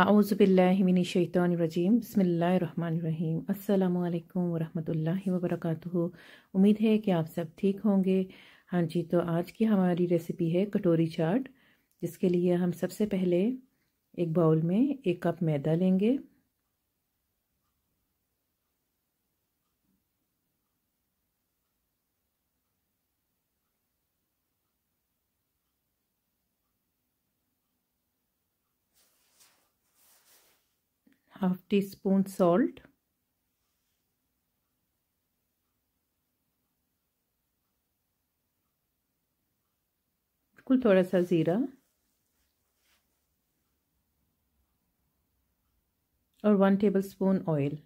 आउज़बिल्लिमिनशैतरजीम बसमीम् अल्लाम वरहमल वर्क उम्मीद है कि आप सब ठीक होंगे हाँ जी तो आज की हमारी रेसिपी है कटोरी चाट जिसके लिए हम सबसे पहले एक बाउल में एक कप मैदा लेंगे half teaspoon salt बिल्कुल थोड़ा सा ज़ीरा और वन टेबल स्पून ऑयल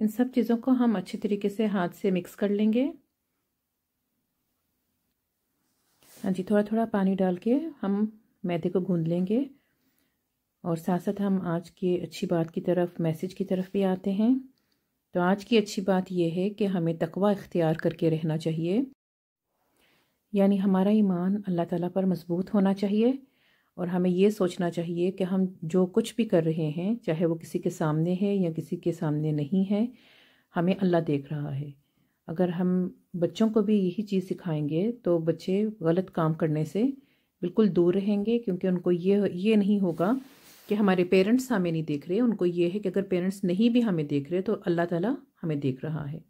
इन सब चीज़ों को हम अच्छे तरीके से हाथ से मिक्स कर लेंगे हाँ जी थोड़ा थोड़ा पानी डाल के हम मैदे को गूंद लेंगे और साथ साथ हम आज की अच्छी बात की तरफ मैसेज की तरफ भी आते हैं तो आज की अच्छी बात यह है कि हमें तकवा इख्तियार करके रहना चाहिए यानी हमारा ईमान अल्लाह ताला पर मजबूत होना चाहिए और हमें ये सोचना चाहिए कि हम जो कुछ भी कर रहे हैं चाहे वो किसी के सामने है या किसी के सामने नहीं है हमें अल्लाह देख रहा है अगर हम बच्चों को भी यही चीज़ सिखाएंगे तो बच्चे गलत काम करने से बिल्कुल दूर रहेंगे क्योंकि उनको ये ये नहीं होगा कि हमारे पेरेंट्स हमें नहीं देख रहे उनको ये है कि अगर पेरेंट्स नहीं भी हमें देख रहे तो अल्लाह ताला हमें देख रहा है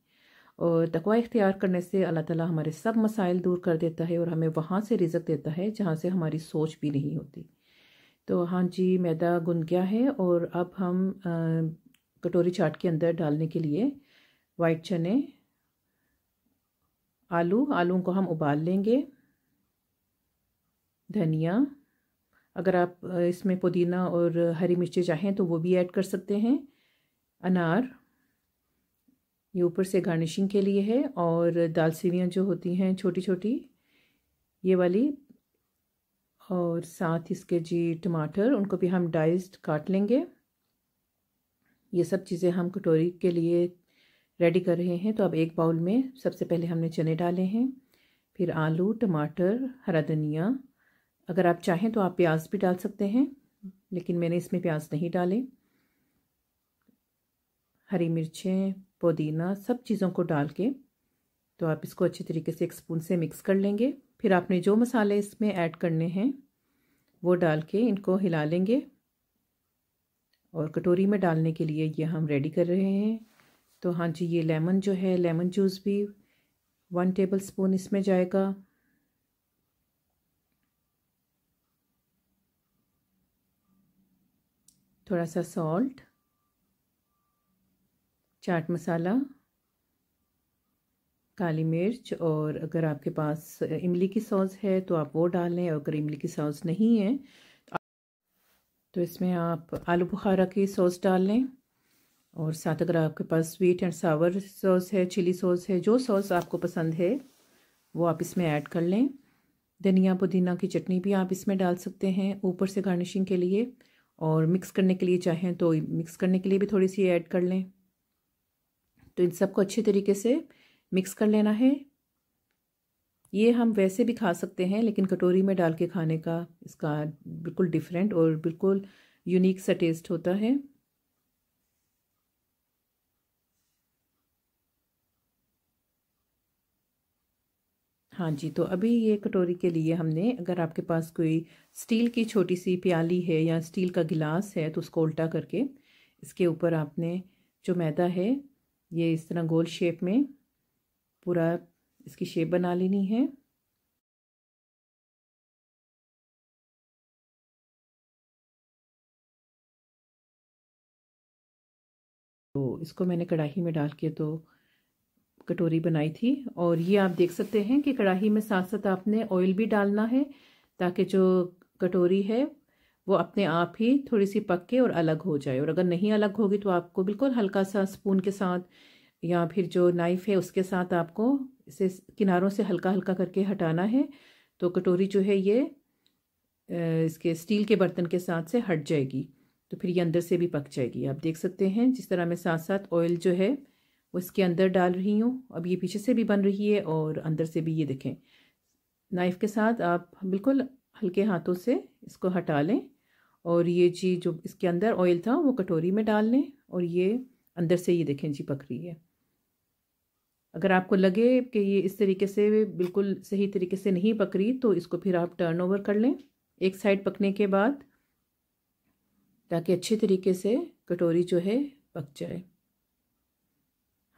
और तकवा इख्तियार करने से अल्लाह ताला हमारे सब मसाइल दूर कर देता है और हमें वहाँ से रिजक देता है जहाँ से हमारी सोच भी नहीं होती तो हाँ जी मैदा गुन गया है और अब हम कटोरी चाट के अंदर डालने के लिए वाइट चने आलू आलू को हम उबाल लेंगे धनिया अगर आप इसमें पुदीना और हरी मिर्ची चाहें तो वो भी ऐड कर सकते हैं अनार ये ऊपर से गार्निशिंग के लिए है और दालचीनियाँ जो होती हैं छोटी छोटी ये वाली और साथ इसके जी टमाटर उनको भी हम डाइस्ड काट लेंगे ये सब चीज़ें हम कटोरी के लिए रेडी कर रहे हैं तो अब एक बाउल में सबसे पहले हमने चने डाले हैं फिर आलू टमाटर हरा धनिया अगर आप चाहें तो आप प्याज भी डाल सकते हैं लेकिन मैंने इसमें प्याज नहीं डाले हरी मिर्चें पुदीना सब चीज़ों को डाल के तो आप इसको अच्छे तरीके से एक स्पून से मिक्स कर लेंगे फिर आपने जो मसाले इसमें ऐड करने हैं वो डाल के इनको हिला लेंगे और कटोरी में डालने के लिए ये हम रेडी कर रहे हैं तो हाँ जी ये लेमन जो है लेमन जूस भी वन टेबल स्पून इसमें जाएगा थोड़ा सा सॉल्ट चाट मसाला काली मिर्च और अगर आपके पास इमली की सॉस है तो आप वो डाल और अगर इमली की सॉस नहीं है तो इसमें आप आलू बुखारा की सॉस डाल लें और साथ अगर आपके पास स्वीट एंड सावर सॉस है चिली सॉस है जो सॉस आपको पसंद है वो आप इसमें ऐड कर लें धनिया पुदीना की चटनी भी आप इसमें डाल सकते हैं ऊपर से गार्निशिंग के लिए और मिक्स करने के लिए चाहें तो मिक्स करने के लिए भी थोड़ी सी ऐड कर लें तो इन सबको अच्छे तरीके से मिक्स कर लेना है ये हम वैसे भी खा सकते हैं लेकिन कटोरी में डाल के खाने का इसका बिल्कुल डिफरेंट और बिल्कुल यूनिक सा टेस्ट होता है हाँ जी तो अभी ये कटोरी के लिए हमने अगर आपके पास कोई स्टील की छोटी सी प्याली है या स्टील का गिलास है तो उसको उल्टा करके इसके ऊपर आपने जो मैदा है ये इस तरह गोल शेप में पूरा इसकी शेप बना लेनी है तो इसको मैंने कढ़ाई में डाल के तो कटोरी बनाई थी और ये आप देख सकते हैं कि कढ़ाही में साथ साथ आपने ऑयल भी डालना है ताकि जो कटोरी है वो अपने आप ही थोड़ी सी पक के और अलग हो जाए और अगर नहीं अलग होगी तो आपको बिल्कुल हल्का सा स्पून के साथ या फिर जो नाइफ़ है उसके साथ आपको इसे किनारों से हल्का हल्का करके हटाना है तो कटोरी जो है ये इसके स्टील के बर्तन के साथ से हट जाएगी तो फिर ये अंदर से भी पक जाएगी आप देख सकते हैं जिस तरह मैं साथ साथ ऑयल जो है उसके इसके अंदर डाल रही हूँ अब ये पीछे से भी बन रही है और अंदर से भी ये देखें नाइफ़ के साथ आप बिल्कुल हल्के हाथों से इसको हटा लें और ये जी जो इसके अंदर ऑयल था वो कटोरी में डाल लें और ये अंदर से ये देखें जी पक रही है अगर आपको लगे कि ये इस तरीके से बिल्कुल सही तरीके से नहीं पक रही तो इसको फिर आप टर्न ओवर कर लें एक साइड पकने के बाद ताकि अच्छे तरीके से कटोरी जो है पक जाए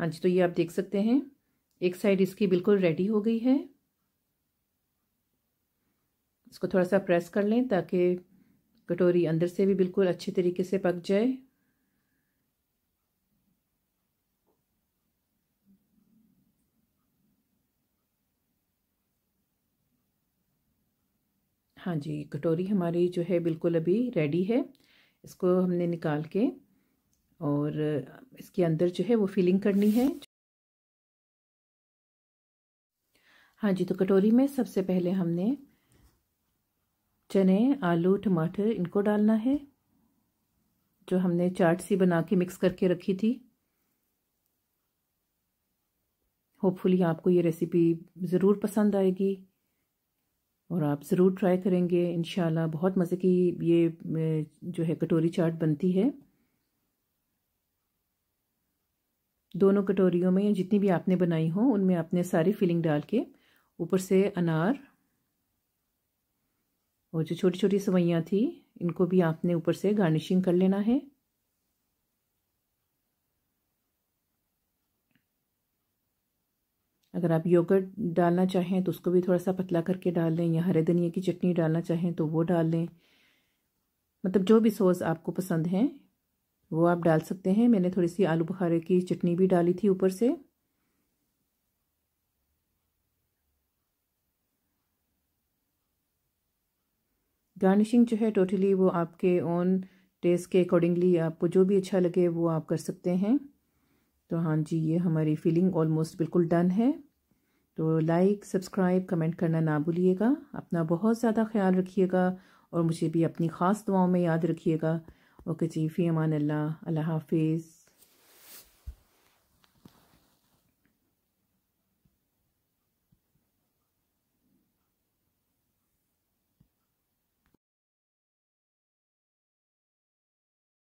हाँ जी तो ये आप देख सकते हैं एक साइड इसकी बिल्कुल रेडी हो गई है इसको थोड़ा सा प्रेस कर लें ताकि कटोरी अंदर से भी बिल्कुल अच्छे तरीके से पक जाए हाँ जी कटोरी हमारी जो है बिल्कुल अभी रेडी है इसको हमने निकाल के और इसके अंदर जो है वो फिलिंग करनी है हाँ जी तो कटोरी में सबसे पहले हमने चने आलू टमाटर इनको डालना है जो हमने चाट सी बना के मिक्स करके रखी थी होपफुली आपको ये रेसिपी ज़रूर पसंद आएगी और आप ज़रूर ट्राई करेंगे इन बहुत मज़े की ये जो है कटोरी चाट बनती है दोनों कटोरियों में या जितनी भी आपने बनाई हो उनमें आपने सारी फिलिंग डाल के ऊपर से अनार और जो छोटी छोटी सवैयाँ थी इनको भी आपने ऊपर से गार्निशिंग कर लेना है अगर आप योगर्ट डालना चाहें तो उसको भी थोड़ा सा पतला करके डाल लें या हरे धनिया की चटनी डालना चाहें तो वो डाल लें मतलब जो भी सॉस आपको पसंद हैं वो आप डाल सकते हैं मैंने थोड़ी सी आलू बुखारे की चटनी भी डाली थी ऊपर से गार्निशिंग जो है टोटली वो आपके ओन टेस्ट के अकॉर्डिंगली आपको जो भी अच्छा लगे वो आप कर सकते हैं तो हाँ जी ये हमारी फीलिंग ऑलमोस्ट बिल्कुल डन है तो लाइक सब्सक्राइब कमेंट करना ना भूलिएगा अपना बहुत ज़्यादा ख्याल रखिएगा और मुझे भी अपनी ख़ास दुआओं में याद रखिएगा وقتي في أمان الله الله حافظ